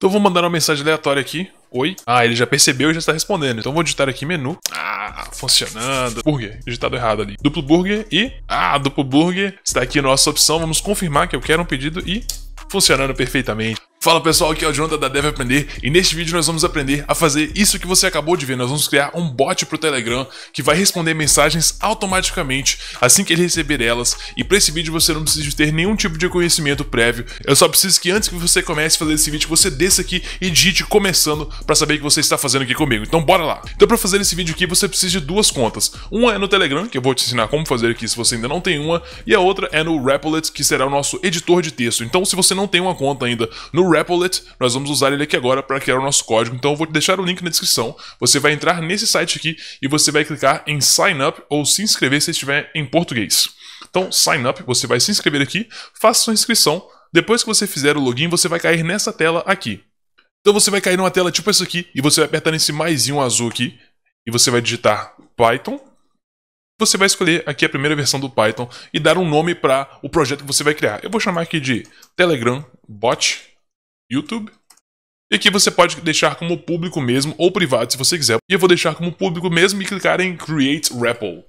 Então vou mandar uma mensagem aleatória aqui. Oi? Ah, ele já percebeu e já está respondendo. Então vou digitar aqui menu. Ah, funcionando. Burger, digitado errado ali. Duplo burger e... Ah, duplo burger. Está aqui a nossa opção. Vamos confirmar que eu quero um pedido e... Funcionando perfeitamente. Fala pessoal, aqui é o Jonathan da Deve Aprender e neste vídeo nós vamos aprender a fazer isso que você acabou de ver. Nós vamos criar um bot para o Telegram que vai responder mensagens automaticamente assim que ele receber elas. E para esse vídeo você não precisa ter nenhum tipo de conhecimento prévio. Eu só preciso que antes que você comece a fazer esse vídeo, você desça aqui e digite começando para saber que você está fazendo aqui comigo. Então bora lá. Então para fazer esse vídeo aqui você precisa de duas contas. Uma é no Telegram, que eu vou te ensinar como fazer aqui se você ainda não tem uma, e a outra é no Rapplet, que será o nosso editor de texto. Então se você não tem uma conta ainda no o nós vamos usar ele aqui agora para criar o nosso código. Então eu vou deixar o link na descrição. Você vai entrar nesse site aqui e você vai clicar em sign up ou se inscrever se estiver em português. Então, sign up, você vai se inscrever aqui, faça sua inscrição. Depois que você fizer o login, você vai cair nessa tela aqui. Então você vai cair numa tela tipo essa aqui e você vai apertar nesse mais azul aqui e você vai digitar Python você vai escolher aqui a primeira versão do Python e dar um nome para o projeto que você vai criar. Eu vou chamar aqui de Telegram Bot YouTube. E aqui você pode deixar como público mesmo ou privado se você quiser. E eu vou deixar como público mesmo e clicar em Create REPL.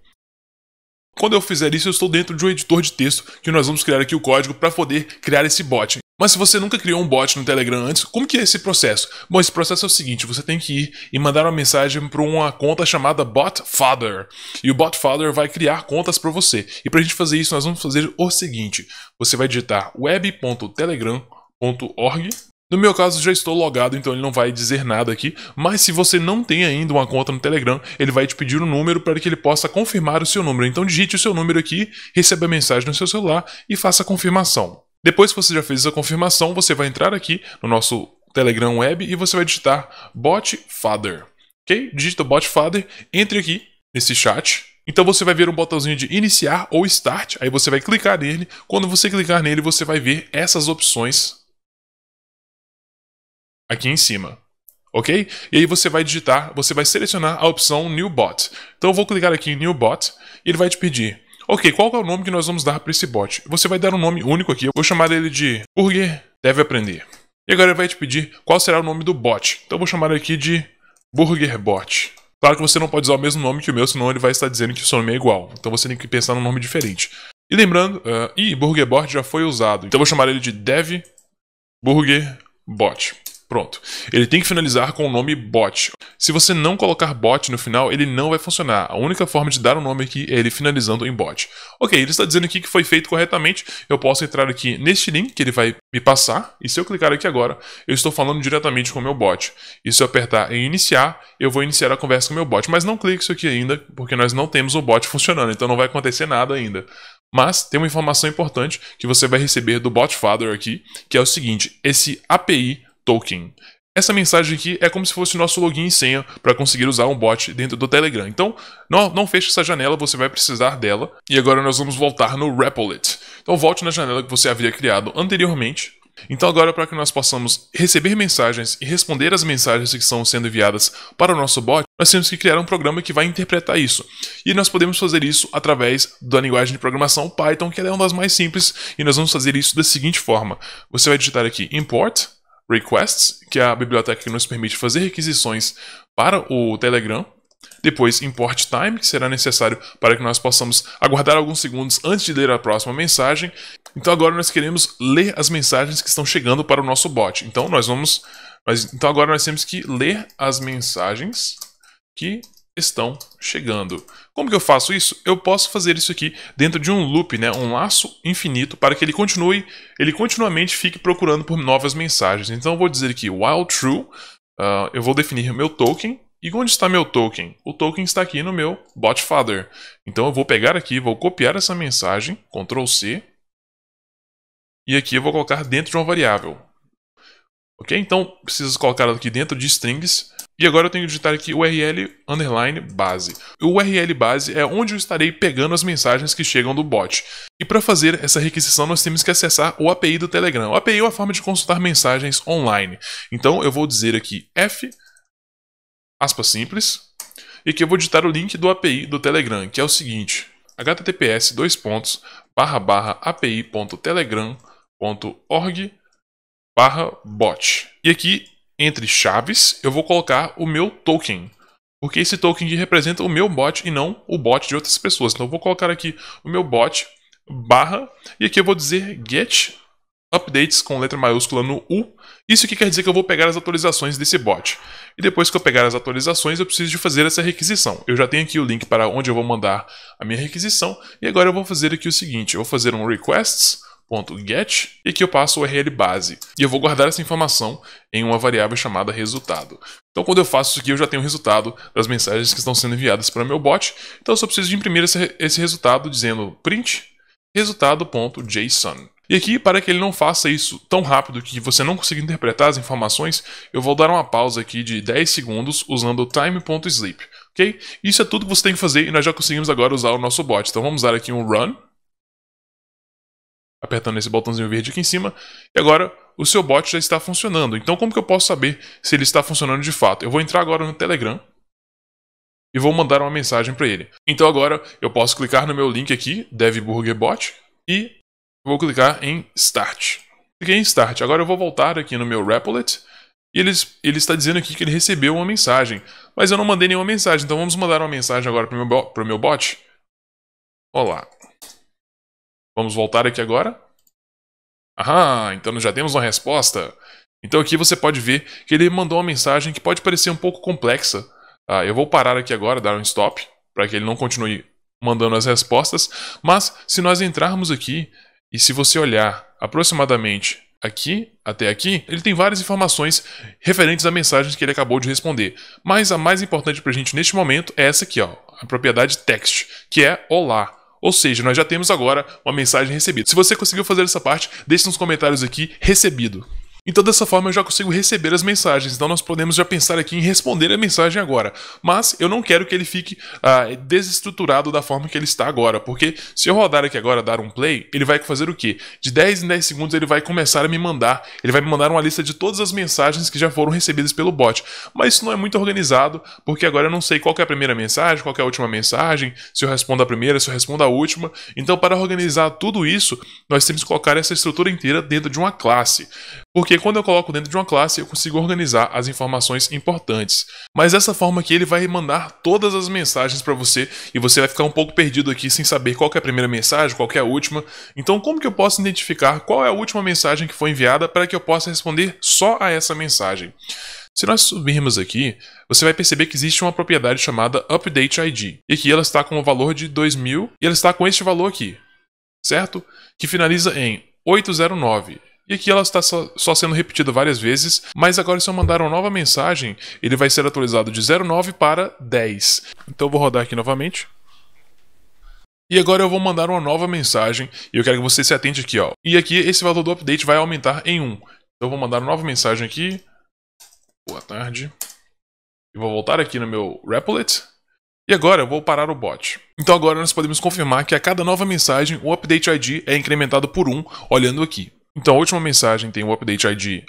Quando eu fizer isso, eu estou dentro de um editor de texto que nós vamos criar aqui o código para poder criar esse bot. Mas se você nunca criou um bot no Telegram antes, como que é esse processo? Bom, esse processo é o seguinte, você tem que ir e mandar uma mensagem para uma conta chamada BotFather. E o BotFather vai criar contas para você. E para a gente fazer isso, nós vamos fazer o seguinte. Você vai digitar web.telegram.org no meu caso, já estou logado, então ele não vai dizer nada aqui, mas se você não tem ainda uma conta no Telegram, ele vai te pedir um número para que ele possa confirmar o seu número. Então digite o seu número aqui, receba a mensagem no seu celular e faça a confirmação. Depois que você já fez essa confirmação, você vai entrar aqui no nosso Telegram Web e você vai digitar BotFather. Ok? Digita BotFather, entre aqui nesse chat, então você vai ver um botãozinho de iniciar ou start, aí você vai clicar nele. Quando você clicar nele, você vai ver essas opções aqui em cima. Ok? E aí você vai digitar, você vai selecionar a opção New Bot. Então eu vou clicar aqui em New Bot e ele vai te pedir Ok, qual é o nome que nós vamos dar para esse bot? Você vai dar um nome único aqui, eu vou chamar ele de Burger Deve Aprender. E agora ele vai te pedir qual será o nome do bot. Então eu vou chamar ele aqui de Burger Bot. Claro que você não pode usar o mesmo nome que o meu, senão ele vai estar dizendo que o seu nome é igual. Então você tem que pensar num nome diferente. E lembrando, uh, ah, e Burger Bot já foi usado. Então eu vou chamar ele de Dev Burger Bot. Pronto. Ele tem que finalizar com o nome bot. Se você não colocar bot no final, ele não vai funcionar. A única forma de dar um nome aqui é ele finalizando em bot. Ok, ele está dizendo aqui que foi feito corretamente. Eu posso entrar aqui neste link que ele vai me passar. E se eu clicar aqui agora, eu estou falando diretamente com o meu bot. E se eu apertar em iniciar, eu vou iniciar a conversa com o meu bot. Mas não clique isso aqui ainda, porque nós não temos o bot funcionando. Então não vai acontecer nada ainda. Mas tem uma informação importante que você vai receber do Botfather aqui, que é o seguinte: esse API token. Essa mensagem aqui é como se fosse o nosso login e senha para conseguir usar um bot dentro do Telegram. Então, não, não feche essa janela, você vai precisar dela. E agora nós vamos voltar no Repolit. Então, volte na janela que você havia criado anteriormente. Então, agora, para que nós possamos receber mensagens e responder as mensagens que estão sendo enviadas para o nosso bot, nós temos que criar um programa que vai interpretar isso. E nós podemos fazer isso através da linguagem de programação Python, que é uma das mais simples, e nós vamos fazer isso da seguinte forma: você vai digitar aqui import requests, que é a biblioteca que nos permite fazer requisições para o Telegram. Depois, import time, que será necessário para que nós possamos aguardar alguns segundos antes de ler a próxima mensagem. Então agora nós queremos ler as mensagens que estão chegando para o nosso bot. Então nós vamos. então agora nós temos que ler as mensagens que estão chegando. Como que eu faço isso? Eu posso fazer isso aqui dentro de um loop, né, um laço infinito, para que ele continue, ele continuamente fique procurando por novas mensagens. Então eu vou dizer aqui while true, uh, eu vou definir meu token, e onde está meu token? O token está aqui no meu botfather. Então eu vou pegar aqui, vou copiar essa mensagem, Ctrl C, e aqui eu vou colocar dentro de uma variável. Ok? Então, precisa colocar aqui dentro de strings e agora eu tenho que digitar aqui URL underline base. O URL base é onde eu estarei pegando as mensagens que chegam do bot. E para fazer essa requisição, nós temos que acessar o API do Telegram. O API é uma forma de consultar mensagens online. Então eu vou dizer aqui F aspa simples e que eu vou digitar o link do API do Telegram, que é o seguinte: https dois pontos barra barra api.telegram.org barra bot. E aqui entre chaves, eu vou colocar o meu token. Porque esse token representa o meu bot e não o bot de outras pessoas. Então eu vou colocar aqui o meu bot barra e aqui eu vou dizer get updates com letra maiúscula no U. Isso aqui quer dizer que eu vou pegar as atualizações desse bot. E depois que eu pegar as atualizações, eu preciso de fazer essa requisição. Eu já tenho aqui o link para onde eu vou mandar a minha requisição. E agora eu vou fazer aqui o seguinte, eu vou fazer um requests get e aqui eu passo o URL base. E eu vou guardar essa informação em uma variável chamada resultado. Então quando eu faço isso aqui eu já tenho o resultado das mensagens que estão sendo enviadas para meu bot. Então eu só preciso de imprimir esse, esse resultado dizendo print resultado.json. E aqui, para que ele não faça isso tão rápido que você não consiga interpretar as informações, eu vou dar uma pausa aqui de 10 segundos usando o time.sleep, ok? Isso é tudo que você tem que fazer e nós já conseguimos agora usar o nosso bot. Então vamos dar aqui um run apertando esse botãozinho verde aqui em cima, e agora o seu bot já está funcionando. Então como que eu posso saber se ele está funcionando de fato? Eu vou entrar agora no Telegram e vou mandar uma mensagem para ele. Então agora eu posso clicar no meu link aqui, devburgerbot, e vou clicar em Start. Cliquei em Start. Agora eu vou voltar aqui no meu Replit, e ele, ele está dizendo aqui que ele recebeu uma mensagem, mas eu não mandei nenhuma mensagem, então vamos mandar uma mensagem agora para o meu, meu bot. Olá, Vamos voltar aqui agora. Aham, então já temos uma resposta. Então aqui você pode ver que ele mandou uma mensagem que pode parecer um pouco complexa. Ah, eu vou parar aqui agora, dar um stop, para que ele não continue mandando as respostas. Mas se nós entrarmos aqui e se você olhar aproximadamente aqui até aqui, ele tem várias informações referentes à mensagens que ele acabou de responder. Mas a mais importante para a gente neste momento é essa aqui, ó, a propriedade text, que é olá. Ou seja, nós já temos agora uma mensagem recebida. Se você conseguiu fazer essa parte, deixe nos comentários aqui recebido. Então dessa forma eu já consigo receber as mensagens, então nós podemos já pensar aqui em responder a mensagem agora. Mas eu não quero que ele fique ah, desestruturado da forma que ele está agora, porque se eu rodar aqui agora, dar um play, ele vai fazer o quê? De 10 em 10 segundos ele vai começar a me mandar, ele vai me mandar uma lista de todas as mensagens que já foram recebidas pelo bot. Mas isso não é muito organizado, porque agora eu não sei qual é a primeira mensagem, qual é a última mensagem, se eu respondo a primeira, se eu respondo a última. Então para organizar tudo isso, nós temos que colocar essa estrutura inteira dentro de uma classe. Porque quando eu coloco dentro de uma classe, eu consigo organizar as informações importantes. Mas dessa forma que ele vai mandar todas as mensagens para você e você vai ficar um pouco perdido aqui sem saber qual é a primeira mensagem, qual é a última. Então, como que eu posso identificar qual é a última mensagem que foi enviada para que eu possa responder só a essa mensagem? Se nós subirmos aqui, você vai perceber que existe uma propriedade chamada Update ID. E aqui ela está com o valor de 2000 e ela está com este valor aqui, certo? Que finaliza em 809. E aqui ela está só, só sendo repetida várias vezes, mas agora se eu mandar uma nova mensagem, ele vai ser atualizado de 09 para 10. Então eu vou rodar aqui novamente. E agora eu vou mandar uma nova mensagem e eu quero que você se atente aqui, ó. E aqui esse valor do update vai aumentar em 1. Então eu vou mandar uma nova mensagem aqui. Boa tarde. E vou voltar aqui no meu Replit. E agora eu vou parar o bot. Então agora nós podemos confirmar que a cada nova mensagem o update ID é incrementado por 1, olhando aqui. Então, a última mensagem tem o update ID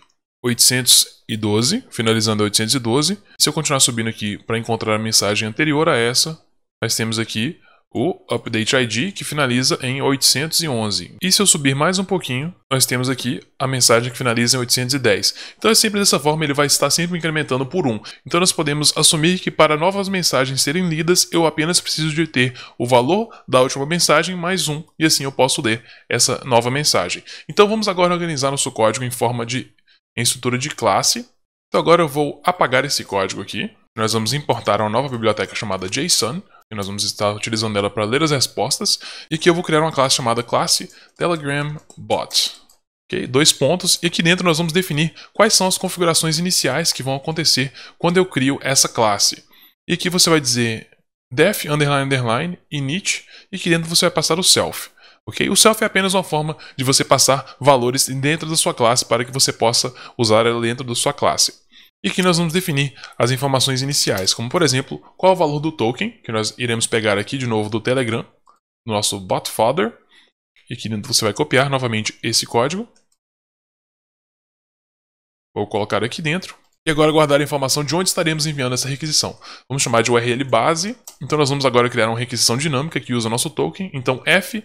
812, finalizando a 812. Se eu continuar subindo aqui para encontrar a mensagem anterior a essa, nós temos aqui o Update ID, que finaliza em 811. E se eu subir mais um pouquinho, nós temos aqui a mensagem que finaliza em 810. Então é sempre dessa forma, ele vai estar sempre incrementando por 1. Então nós podemos assumir que para novas mensagens serem lidas, eu apenas preciso de ter o valor da última mensagem mais 1, e assim eu posso ler essa nova mensagem. Então vamos agora organizar nosso código em forma de em estrutura de classe. Então agora eu vou apagar esse código aqui. Nós vamos importar uma nova biblioteca chamada JSON nós vamos estar utilizando ela para ler as respostas, e aqui eu vou criar uma classe chamada classe Telegram Bot. Okay? Dois pontos, e aqui dentro nós vamos definir quais são as configurações iniciais que vão acontecer quando eu crio essa classe. E aqui você vai dizer def, underline, underline, init, e aqui dentro você vai passar o self. Okay? O self é apenas uma forma de você passar valores dentro da sua classe para que você possa usar ela dentro da sua classe e que nós vamos definir as informações iniciais, como por exemplo, qual é o valor do token, que nós iremos pegar aqui de novo do Telegram, no nosso botfather, e aqui dentro você vai copiar novamente esse código. Vou colocar aqui dentro. E agora guardar a informação de onde estaremos enviando essa requisição. Vamos chamar de URL base. Então nós vamos agora criar uma requisição dinâmica que usa nosso token. Então f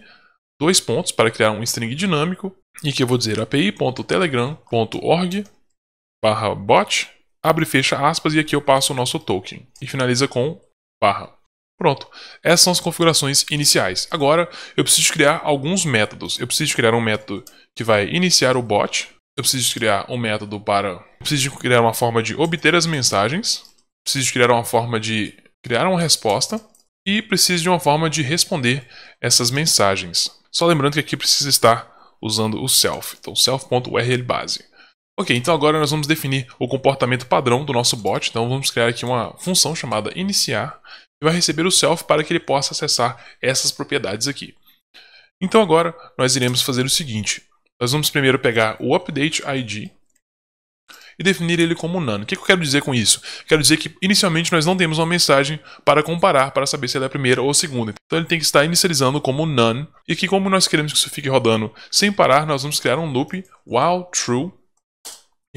dois pontos para criar um string dinâmico e que eu vou dizer api.telegram.org/bot abre e fecha aspas, e aqui eu passo o nosso token. E finaliza com barra. Pronto, essas são as configurações iniciais. Agora, eu preciso criar alguns métodos. Eu preciso criar um método que vai iniciar o bot. Eu preciso criar um método para... Eu preciso criar uma forma de obter as mensagens. Preciso criar uma forma de criar uma resposta. E preciso de uma forma de responder essas mensagens. Só lembrando que aqui precisa estar usando o self. Então, self.url base. Ok, então agora nós vamos definir o comportamento padrão do nosso bot. Então vamos criar aqui uma função chamada iniciar e vai receber o self para que ele possa acessar essas propriedades aqui. Então agora nós iremos fazer o seguinte. Nós vamos primeiro pegar o update ID e definir ele como none. O que eu quero dizer com isso? Quero dizer que inicialmente nós não temos uma mensagem para comparar para saber se ela é a primeira ou a segunda. Então ele tem que estar inicializando como none. E que como nós queremos que isso fique rodando sem parar, nós vamos criar um loop while true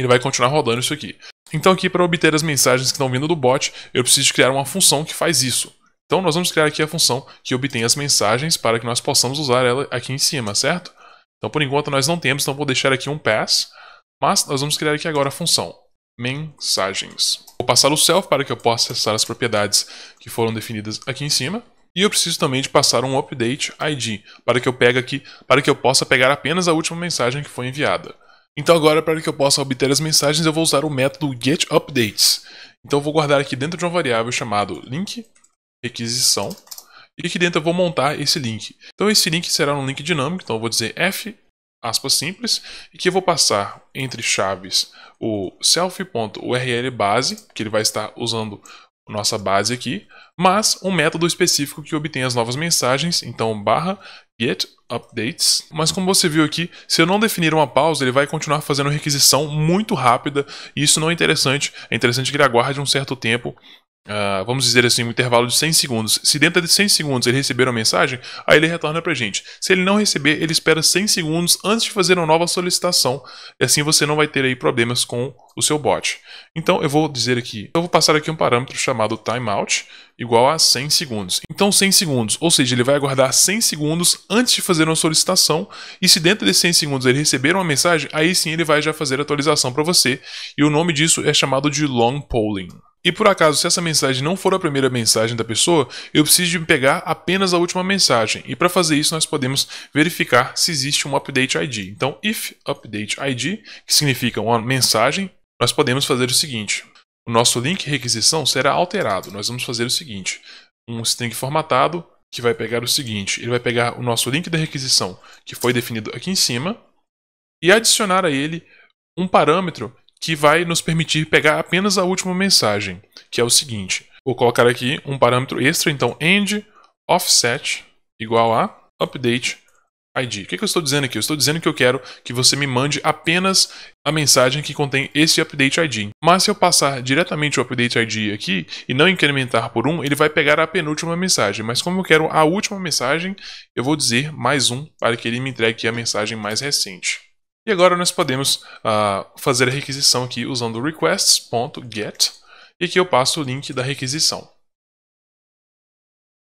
ele vai continuar rodando isso aqui. Então aqui para obter as mensagens que estão vindo do bot, eu preciso criar uma função que faz isso. Então nós vamos criar aqui a função que obtém as mensagens para que nós possamos usar ela aqui em cima, certo? Então por enquanto nós não temos, então vou deixar aqui um pass, mas nós vamos criar aqui agora a função mensagens. Vou passar o self para que eu possa acessar as propriedades que foram definidas aqui em cima. E eu preciso também de passar um update ID para que eu pegue aqui, para que eu possa pegar apenas a última mensagem que foi enviada. Então agora, para que eu possa obter as mensagens, eu vou usar o método getUpdates. Então eu vou guardar aqui dentro de uma variável chamado link requisição e aqui dentro eu vou montar esse link. Então esse link será um link dinâmico, então eu vou dizer f aspas simples e que eu vou passar entre chaves o self.url base, que ele vai estar usando nossa base aqui, mas um método específico que obtém as novas mensagens, então barra get updates. Mas como você viu aqui, se eu não definir uma pausa, ele vai continuar fazendo requisição muito rápida, e isso não é interessante. É interessante que ele aguarde um certo tempo Uh, vamos dizer assim, um intervalo de 100 segundos. Se dentro de 100 segundos ele receber uma mensagem, aí ele retorna para gente. Se ele não receber, ele espera 100 segundos antes de fazer uma nova solicitação. E assim você não vai ter aí problemas com o seu bot. Então eu vou dizer aqui, eu vou passar aqui um parâmetro chamado timeout igual a 100 segundos. Então 100 segundos, ou seja, ele vai aguardar 100 segundos antes de fazer uma solicitação e se dentro de 100 segundos ele receber uma mensagem, aí sim ele vai já fazer a atualização para você. E o nome disso é chamado de long polling. E por acaso, se essa mensagem não for a primeira mensagem da pessoa, eu preciso de pegar apenas a última mensagem. E para fazer isso, nós podemos verificar se existe um update ID. Então, if update ID, que significa uma mensagem, nós podemos fazer o seguinte: o nosso link requisição será alterado. Nós vamos fazer o seguinte: um string formatado que vai pegar o seguinte, ele vai pegar o nosso link da requisição que foi definido aqui em cima e adicionar a ele um parâmetro que vai nos permitir pegar apenas a última mensagem, que é o seguinte. Vou colocar aqui um parâmetro extra, então end offset igual a update ID. O que, eu estou dizendo aqui? Eu estou dizendo que eu quero que você me mande apenas a mensagem que contém esse update ID. Mas se eu passar diretamente o update ID aqui e não incrementar por um, ele vai pegar a penúltima mensagem. Mas como eu quero a última mensagem, eu vou dizer mais um para que ele me entregue a mensagem mais recente. E agora nós podemos uh, fazer a requisição aqui usando requests.get e aqui eu passo o link da requisição.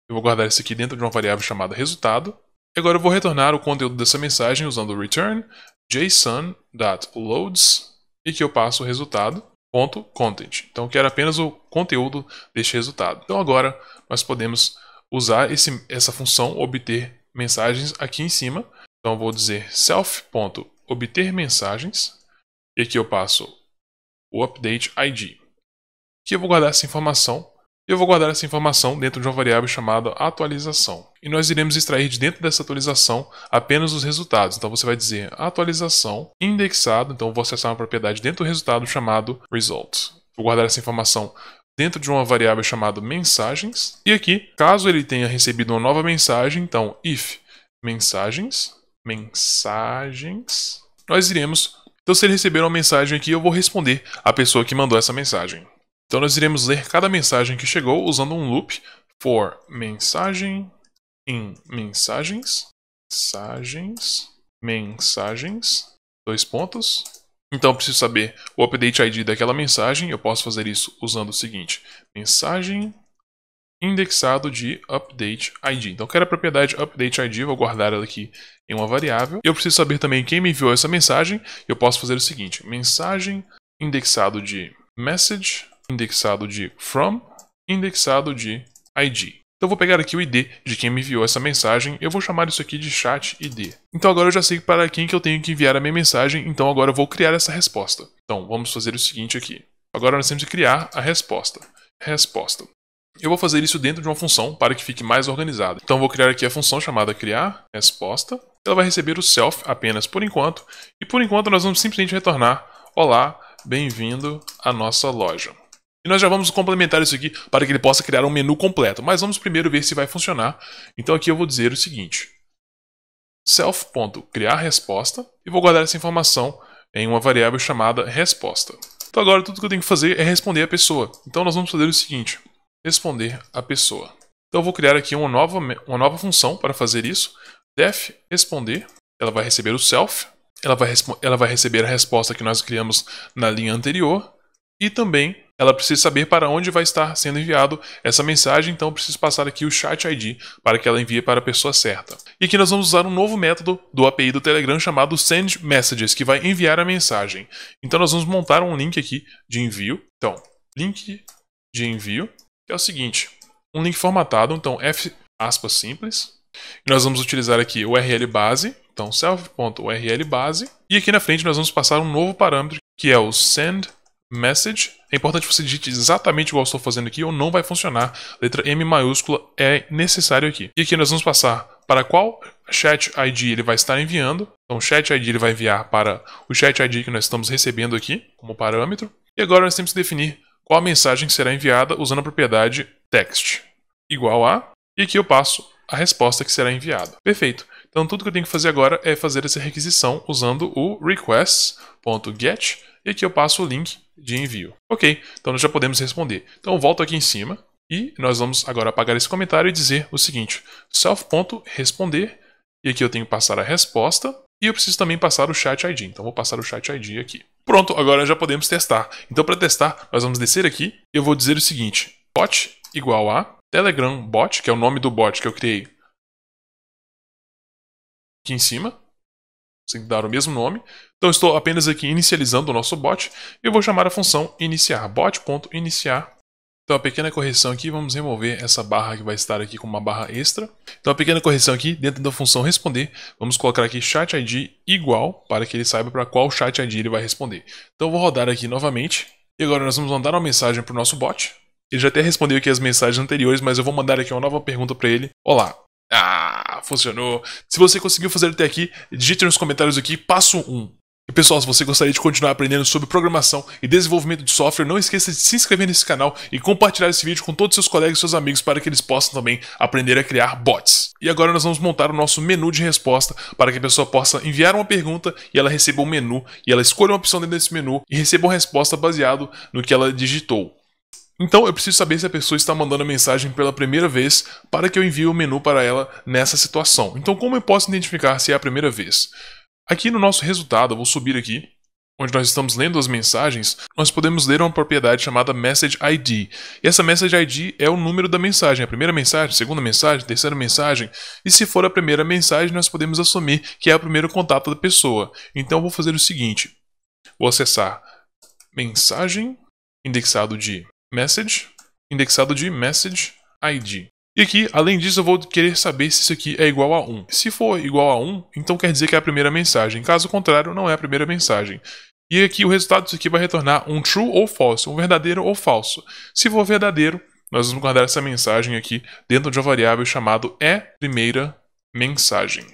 Eu vou guardar isso aqui dentro de uma variável chamada resultado. E agora eu vou retornar o conteúdo dessa mensagem usando return json.loads e que eu passo o resultado ponto content. Então eu quero apenas o conteúdo deste resultado. Então agora nós podemos usar esse, essa função obter mensagens aqui em cima. Então eu vou dizer self.self obter mensagens, e aqui eu passo o update ID, que eu vou guardar essa informação, eu vou guardar essa informação dentro de uma variável chamada atualização. E nós iremos extrair de dentro dessa atualização apenas os resultados. Então você vai dizer atualização indexado, então eu vou acessar uma propriedade dentro do resultado chamado result. Vou guardar essa informação dentro de uma variável chamada mensagens. E aqui, caso ele tenha recebido uma nova mensagem, então if mensagens, mensagens, nós iremos. Então, se ele receber uma mensagem aqui, eu vou responder a pessoa que mandou essa mensagem. Então, nós iremos ler cada mensagem que chegou usando um loop for mensagem em mensagens, mensagens, mensagens, dois pontos. Então, eu preciso saber o update ID daquela mensagem. Eu posso fazer isso usando o seguinte: mensagem indexado de update ID. Então, quero a propriedade update ID, vou guardar ela aqui em uma variável. Eu preciso saber também quem me enviou essa mensagem. Eu posso fazer o seguinte: mensagem indexado de message, indexado de from, indexado de ID. Então vou pegar aqui o ID de quem me enviou essa mensagem, eu vou chamar isso aqui de chat ID. Então agora eu já sei para quem que eu tenho que enviar a minha mensagem, então agora eu vou criar essa resposta. Então vamos fazer o seguinte aqui. Agora nós temos que criar a resposta. Resposta. Eu vou fazer isso dentro de uma função para que fique mais organizado. Então vou criar aqui a função chamada criar resposta. Ela vai receber o self apenas por enquanto. E por enquanto nós vamos simplesmente retornar Olá, bem-vindo à nossa loja. E nós já vamos complementar isso aqui para que ele possa criar um menu completo. Mas vamos primeiro ver se vai funcionar. Então aqui eu vou dizer o seguinte. self.criar resposta e vou guardar essa informação em uma variável chamada resposta. Então agora tudo que eu tenho que fazer é responder a pessoa. Então nós vamos fazer o seguinte responder a pessoa. Então eu vou criar aqui uma nova, uma nova função para fazer isso, def responder, ela vai receber o self, ela vai, ela vai receber a resposta que nós criamos na linha anterior, e também ela precisa saber para onde vai estar sendo enviado essa mensagem, então eu preciso passar aqui o chat ID para que ela envie para a pessoa certa. E aqui nós vamos usar um novo método do API do Telegram chamado send messages, que vai enviar a mensagem. Então nós vamos montar um link aqui de envio. Então, link de envio é o seguinte, um link formatado, então f aspas simples, nós vamos utilizar aqui o URL base, então self.url base, e aqui na frente nós vamos passar um novo parâmetro, que é o send message. É importante você digite exatamente igual estou fazendo aqui ou não vai funcionar. Letra M maiúscula é necessário aqui. E aqui nós vamos passar para qual chat ID ele vai estar enviando. Então o chat ID ele vai enviar para o chat ID que nós estamos recebendo aqui como parâmetro. E agora nós temos que definir qual mensagem será enviada usando a propriedade text igual a, e aqui eu passo a resposta que será enviada. Perfeito. Então tudo que eu tenho que fazer agora é fazer essa requisição usando o request.get e aqui eu passo o link de envio. Ok, então nós já podemos responder. Então volto aqui em cima e nós vamos agora apagar esse comentário e dizer o seguinte, self.responder e aqui eu tenho que passar a resposta e eu preciso também passar o chat ID, então vou passar o chat ID aqui. Pronto, agora já podemos testar. Então para testar, nós vamos descer aqui, eu vou dizer o seguinte, bot igual a Telegram bot, que é o nome do bot que eu criei aqui em cima, sem dar o mesmo nome. Então estou apenas aqui inicializando o nosso bot, eu vou chamar a função iniciar, bot.iniciar então, a pequena correção aqui, vamos remover essa barra que vai estar aqui com uma barra extra. Então, a pequena correção aqui, dentro da função responder, vamos colocar aqui chat ID igual, para que ele saiba para qual chat ID ele vai responder. Então, vou rodar aqui novamente. E agora nós vamos mandar uma mensagem para o nosso bot. Ele já até respondeu aqui as mensagens anteriores, mas eu vou mandar aqui uma nova pergunta para ele. Olá. Ah, funcionou. Se você conseguiu fazer até aqui, digite nos comentários aqui passo 1. E pessoal, se você gostaria de continuar aprendendo sobre programação e desenvolvimento de software, não esqueça de se inscrever nesse canal e compartilhar esse vídeo com todos seus colegas e seus amigos para que eles possam também aprender a criar bots. E agora nós vamos montar o nosso menu de resposta para que a pessoa possa enviar uma pergunta e ela receba um menu e ela escolha uma opção dentro desse menu e receba uma resposta baseado no que ela digitou. Então eu preciso saber se a pessoa está mandando a mensagem pela primeira vez para que eu envie o um menu para ela nessa situação. Então como eu posso identificar se é a primeira vez? Aqui no nosso resultado, eu vou subir aqui, onde nós estamos lendo as mensagens, nós podemos ler uma propriedade chamada message ID. E essa message ID é o número da mensagem, a primeira mensagem, a segunda mensagem, a terceira mensagem. E se for a primeira mensagem, nós podemos assumir que é o primeiro contato da pessoa. Então eu vou fazer o seguinte: vou acessar mensagem indexado de message, indexado de message ID. E aqui, além disso, eu vou querer saber se isso aqui é igual a 1. Se for igual a 1, então quer dizer que é a primeira mensagem. Caso contrário, não é a primeira mensagem. E aqui o resultado disso aqui vai retornar um true ou false, um verdadeiro ou falso. Se for verdadeiro, nós vamos guardar essa mensagem aqui dentro de uma variável chamado é primeira mensagem.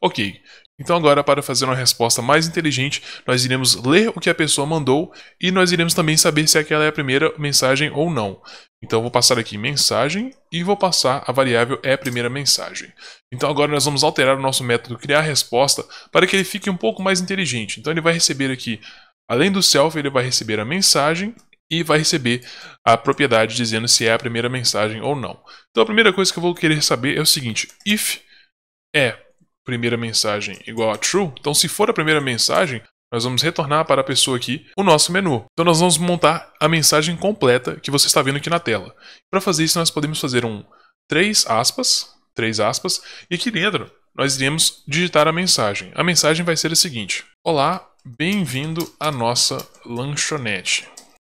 Ok, então agora para fazer uma resposta mais inteligente, nós iremos ler o que a pessoa mandou e nós iremos também saber se aquela é a primeira mensagem ou não. Então eu vou passar aqui mensagem e vou passar a variável é primeira mensagem. Então agora nós vamos alterar o nosso método criar resposta para que ele fique um pouco mais inteligente. Então ele vai receber aqui, além do self, ele vai receber a mensagem e vai receber a propriedade dizendo se é a primeira mensagem ou não. Então a primeira coisa que eu vou querer saber é o seguinte, if é primeira mensagem igual a true, então se for a primeira mensagem, nós vamos retornar para a pessoa aqui o nosso menu. Então nós vamos montar a mensagem completa que você está vendo aqui na tela. Para fazer isso, nós podemos fazer um três aspas, três aspas, e aqui dentro nós iremos digitar a mensagem. A mensagem vai ser a seguinte: Olá, bem-vindo à nossa lanchonete.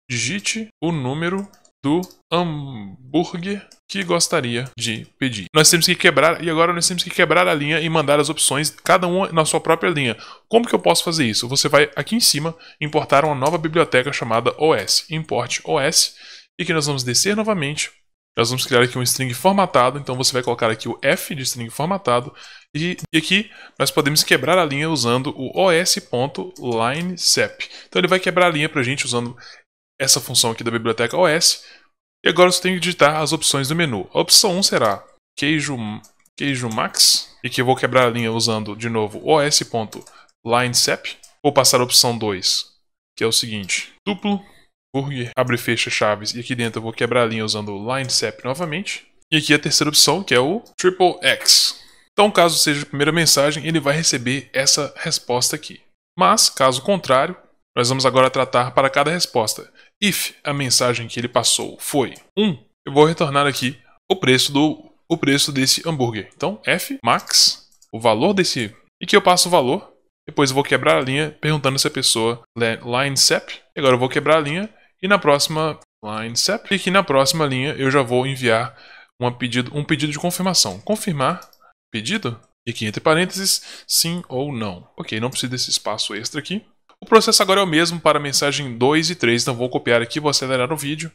Digite o número do hambúrguer que gostaria de pedir. Nós temos que quebrar, e agora nós temos que quebrar a linha e mandar as opções, cada uma na sua própria linha. Como que eu posso fazer isso? Você vai aqui em cima importar uma nova biblioteca chamada OS. Import OS, e que nós vamos descer novamente. Nós vamos criar aqui um string formatado, então você vai colocar aqui o F de string formatado, e, e aqui nós podemos quebrar a linha usando o os.linecep. Então ele vai quebrar a linha para a gente usando essa função aqui da biblioteca OS, e agora você tem que digitar as opções do menu. A opção 1 será queijo, queijo max, e que eu vou quebrar a linha usando de novo os.linesep. Vou passar a opção 2, que é o seguinte, duplo, burger, abre e fecha chaves, e aqui dentro eu vou quebrar a linha usando o linesep novamente. E aqui a terceira opção, que é o triple x. Então, caso seja a primeira mensagem, ele vai receber essa resposta aqui. Mas, caso contrário, nós vamos agora tratar para cada resposta. If a mensagem que ele passou foi 1, um, eu vou retornar aqui o preço do o preço desse hambúrguer. Então, F max, o valor desse e que eu passo o valor. Depois eu vou quebrar a linha perguntando se a pessoa line sep. Agora eu vou quebrar a linha e na próxima line sep e que na próxima linha eu já vou enviar uma pedido, um pedido de confirmação. Confirmar pedido e aqui entre parênteses sim ou não. OK, não preciso desse espaço extra aqui. O processo agora é o mesmo para a mensagem 2 e 3, então vou copiar aqui, vou acelerar o vídeo.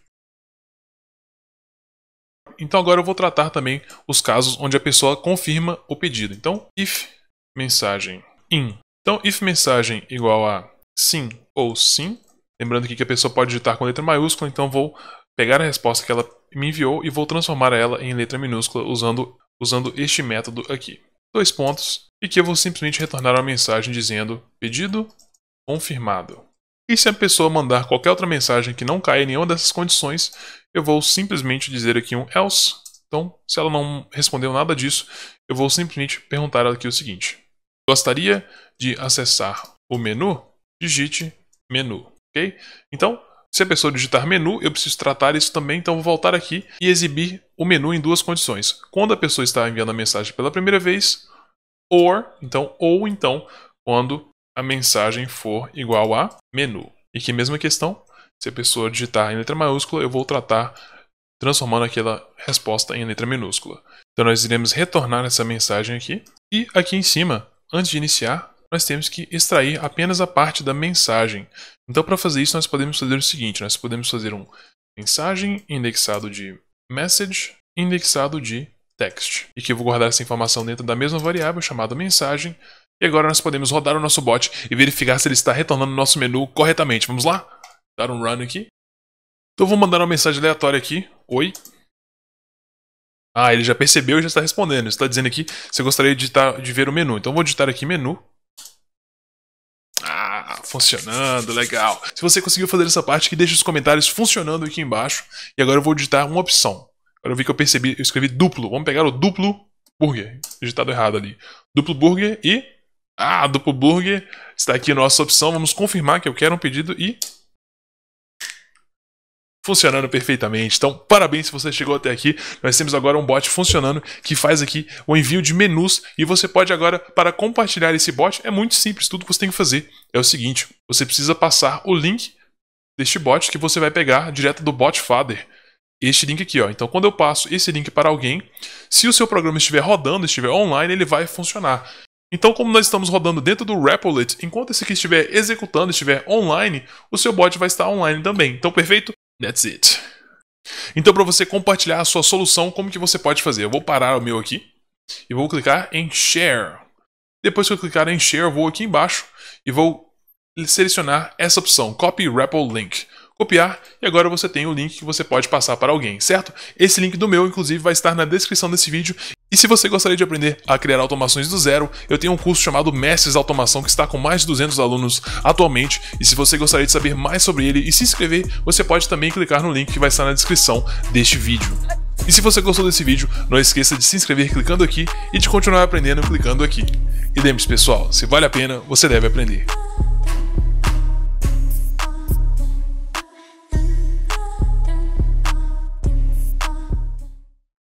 Então agora eu vou tratar também os casos onde a pessoa confirma o pedido. Então, if mensagem in. Então, if mensagem igual a sim ou sim. Lembrando aqui que a pessoa pode digitar com letra maiúscula, então vou pegar a resposta que ela me enviou e vou transformar ela em letra minúscula usando, usando este método aqui. Dois pontos, e que eu vou simplesmente retornar uma mensagem dizendo pedido Confirmado. E se a pessoa mandar qualquer outra mensagem que não caia em nenhuma dessas condições, eu vou simplesmente dizer aqui um else. Então, se ela não respondeu nada disso, eu vou simplesmente perguntar aqui o seguinte: Gostaria de acessar o menu? Digite menu, ok? Então, se a pessoa digitar menu, eu preciso tratar isso também, então vou voltar aqui e exibir o menu em duas condições. Quando a pessoa está enviando a mensagem pela primeira vez, or, então, ou então, quando a mensagem for igual a menu. E que mesma questão, se a pessoa digitar em letra maiúscula, eu vou tratar transformando aquela resposta em letra minúscula. Então nós iremos retornar essa mensagem aqui e aqui em cima, antes de iniciar, nós temos que extrair apenas a parte da mensagem. Então para fazer isso nós podemos fazer o seguinte, nós podemos fazer um mensagem indexado de message indexado de text e que eu vou guardar essa informação dentro da mesma variável chamada mensagem e agora nós podemos rodar o nosso bot e verificar se ele está retornando o nosso menu corretamente. Vamos lá? Dar um run aqui. Então vou mandar uma mensagem aleatória aqui. Oi. Ah, ele já percebeu e já está respondendo. Está dizendo aqui se gostaria de, estar tá, de ver o menu. Então vou digitar aqui menu ah, funcionando, legal. Se você conseguiu fazer essa parte aqui, deixa os comentários funcionando aqui embaixo. E agora eu vou digitar uma opção. Agora eu vi que eu percebi, eu escrevi duplo. Vamos pegar o duplo burger, digitado errado ali. Duplo burger e ah, duplo burger. Está aqui nossa opção. Vamos confirmar que eu quero um pedido e. Funcionando perfeitamente. Então, parabéns se você chegou até aqui. Nós temos agora um bot funcionando que faz aqui o envio de menus e você pode agora, para compartilhar esse bot, é muito simples. Tudo que você tem que fazer é o seguinte: você precisa passar o link deste bot que você vai pegar direto do bot father este link aqui, ó. Então, quando eu passo esse link para alguém, se o seu programa estiver rodando, estiver online, ele vai funcionar. Então, como nós estamos rodando dentro do REPLet, enquanto esse aqui estiver executando, estiver online, o seu bot vai estar online também. Então, perfeito? That's it. Então, para você compartilhar a sua solução, como que você pode fazer? Eu vou parar o meu aqui e vou clicar em Share. Depois que eu clicar em Share, eu vou aqui embaixo e vou selecionar essa opção, Copy REPL Link copiar e agora você tem o link que você pode passar para alguém, certo? Esse link do meu, inclusive, vai estar na descrição desse vídeo. E se você gostaria de aprender a criar automações do zero, eu tenho um curso chamado Mestres Automação que está com mais de 200 alunos atualmente. E se você gostaria de saber mais sobre ele e se inscrever, você pode também clicar no link que vai estar na descrição deste vídeo. E se você gostou desse vídeo, não esqueça de se inscrever clicando aqui e de continuar aprendendo clicando aqui. E lembre-se pessoal, se vale a pena, você deve aprender.